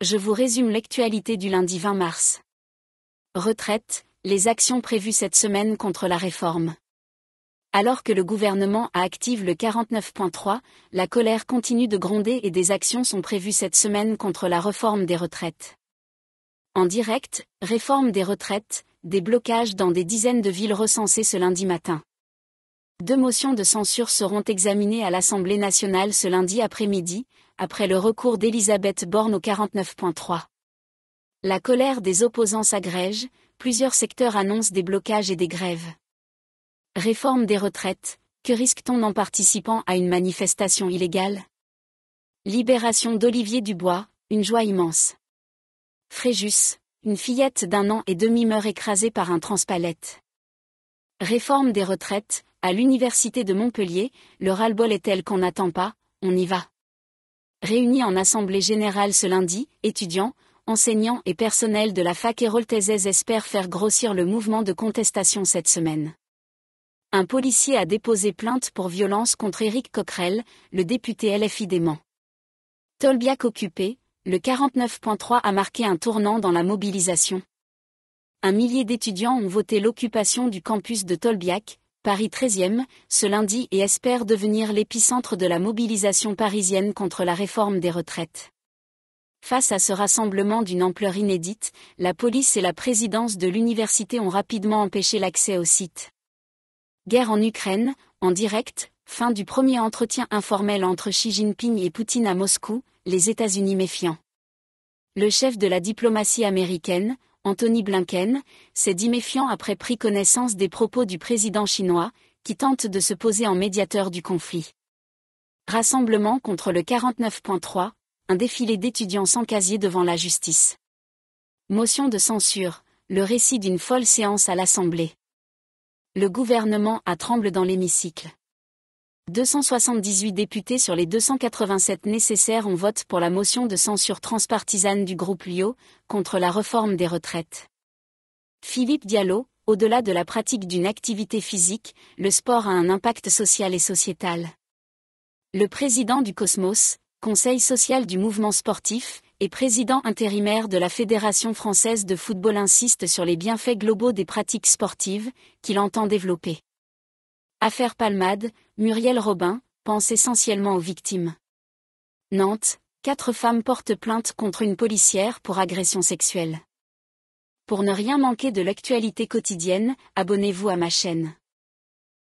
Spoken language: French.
je vous résume l'actualité du lundi 20 mars. Retraite, les actions prévues cette semaine contre la réforme. Alors que le gouvernement a active le 49.3, la colère continue de gronder et des actions sont prévues cette semaine contre la réforme des retraites. En direct, réforme des retraites, des blocages dans des dizaines de villes recensées ce lundi matin. Deux motions de censure seront examinées à l'Assemblée nationale ce lundi après-midi, après le recours d'Elisabeth Borne au 49.3. La colère des opposants s'agrège, plusieurs secteurs annoncent des blocages et des grèves. Réforme des retraites, que risque-t-on en participant à une manifestation illégale Libération d'Olivier Dubois, une joie immense. Fréjus, une fillette d'un an et demi meurt écrasée par un transpalette. Réforme des retraites, à l'université de Montpellier, le ras-le-bol est tel qu'on n'attend pas, on y va. Réunis en Assemblée générale ce lundi, étudiants, enseignants et personnels de la fac héroltaises espèrent faire grossir le mouvement de contestation cette semaine. Un policier a déposé plainte pour violence contre Éric Coquerel, le député LFI dément. Tolbiac occupé, le 49.3 a marqué un tournant dans la mobilisation. Un millier d'étudiants ont voté l'occupation du campus de Tolbiac, Paris 13e, ce lundi et espère devenir l'épicentre de la mobilisation parisienne contre la réforme des retraites. Face à ce rassemblement d'une ampleur inédite, la police et la présidence de l'université ont rapidement empêché l'accès au site. Guerre en Ukraine, en direct, fin du premier entretien informel entre Xi Jinping et Poutine à Moscou, les États-Unis méfiants. Le chef de la diplomatie américaine, Anthony Blinken, s'est dit méfiant après pris connaissance des propos du président chinois, qui tente de se poser en médiateur du conflit. Rassemblement contre le 49.3, un défilé d'étudiants sans casier devant la justice. Motion de censure, le récit d'une folle séance à l'Assemblée. Le gouvernement a tremble dans l'hémicycle. 278 députés sur les 287 nécessaires ont voté pour la motion de censure transpartisane du groupe LIO, contre la réforme des retraites. Philippe Diallo, au-delà de la pratique d'une activité physique, le sport a un impact social et sociétal. Le président du Cosmos, conseil social du mouvement sportif, et président intérimaire de la Fédération française de football insiste sur les bienfaits globaux des pratiques sportives, qu'il entend développer. Affaire Palmade, Muriel Robin, pense essentiellement aux victimes. Nantes, quatre femmes portent plainte contre une policière pour agression sexuelle. Pour ne rien manquer de l'actualité quotidienne, abonnez-vous à ma chaîne.